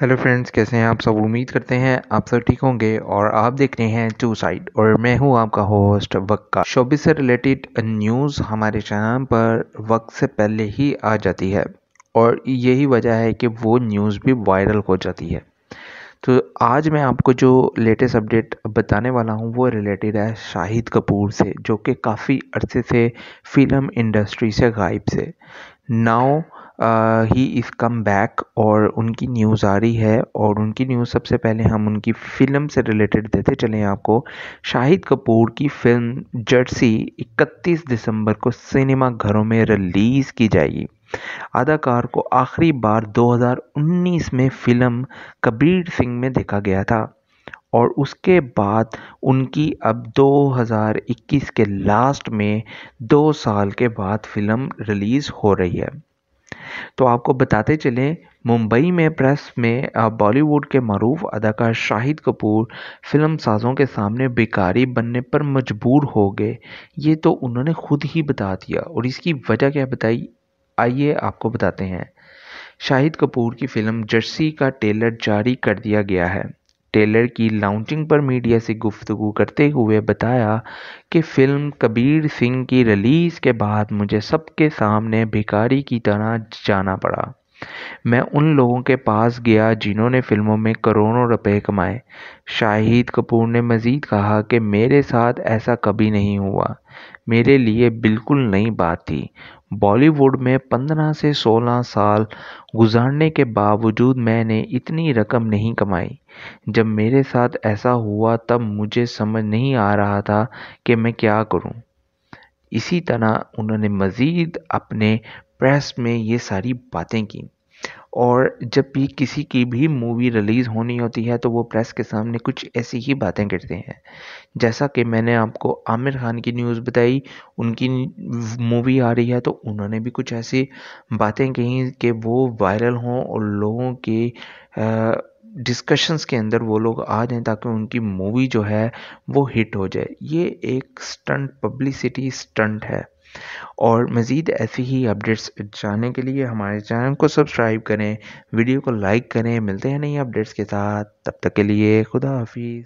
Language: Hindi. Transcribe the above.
हेलो फ्रेंड्स कैसे हैं आप सब उम्मीद करते हैं आप सब ठीक होंगे और आप देख रहे हैं टू साइड और मैं हूं आपका होस्ट वक्का शोबी से रिलेटेड न्यूज़ हमारे चैनल पर वक्त से पहले ही आ जाती है और यही वजह है कि वो न्यूज़ भी वायरल हो जाती है तो आज मैं आपको जो लेटेस्ट अपडेट बताने वाला हूँ वो रिलेटेड है शाहिद कपूर से जो कि काफ़ी अरसे से फिल्म इंडस्ट्री से गायब से नाव ही इज़ कम बैक और उनकी न्यूज़ आ रही है और उनकी न्यूज़ सबसे पहले हम उनकी फ़िल्म से रिलेटेड देते चलें आपको शाहिद कपूर की फ़िल्म जर्सी 31 दिसंबर को सिनेमा घरों में रिलीज़ की जाएगी अदाकार को आखिरी बार 2019 में फ़िल्म कबीर सिंह में देखा गया था और उसके बाद उनकी अब 2021 के लास्ट में दो साल के बाद फ़िल्म रिलीज़ हो रही है तो आपको बताते चलें मुंबई में प्रेस में बॉलीवुड के मरूफ अदाकार शाहिद कपूर फिल्म साजों के सामने बेकारी बनने पर मजबूर हो गए ये तो उन्होंने खुद ही बता दिया और इसकी वजह क्या बताई आइए आपको बताते हैं शाहिद कपूर की फ़िल्म जर्सी का टेलर जारी कर दिया गया है टेलर की लॉन्चिंग पर मीडिया से गुफ्तु करते हुए बताया कि फ़िल्म कबीर सिंह की रिलीज़ के बाद मुझे सबके सामने भिकारी की तरह जाना पड़ा मैं उन लोगों के पास गया जिन्होंने फिल्मों में करोड़ों रुपए कमाए शाहिद कपूर ने मज़ीद कहा कि मेरे साथ ऐसा कभी नहीं हुआ मेरे लिए बिल्कुल नई बात थी बॉलीवुड में पंद्रह से सोलह साल गुजारने के बावजूद मैंने इतनी रकम नहीं कमाई जब मेरे साथ ऐसा हुआ तब मुझे समझ नहीं आ रहा था कि मैं क्या करूं। इसी तरह उन्होंने मज़ीद अपने प्रेस में ये सारी बातें की और जब भी किसी की भी मूवी रिलीज़ होनी होती है तो वो प्रेस के सामने कुछ ऐसी ही बातें करते हैं जैसा कि मैंने आपको आमिर खान की न्यूज़ बताई उनकी मूवी आ रही है तो उन्होंने भी कुछ ऐसी बातें कही कि वो वायरल हों और लोगों के डिस्कशंस के अंदर वो लोग आ जाएं ताकि उनकी मूवी जो है वो हिट हो जाए ये एक स्टंट पब्लिसिटी स्टंट है और मज़ीद ऐसी ही अपडेट्स जानने के लिए हमारे चैनल को सब्सक्राइब करें वीडियो को लाइक करें मिलते हैं नई अपडेट्स के साथ तब तक के लिए खुदा हाफिज़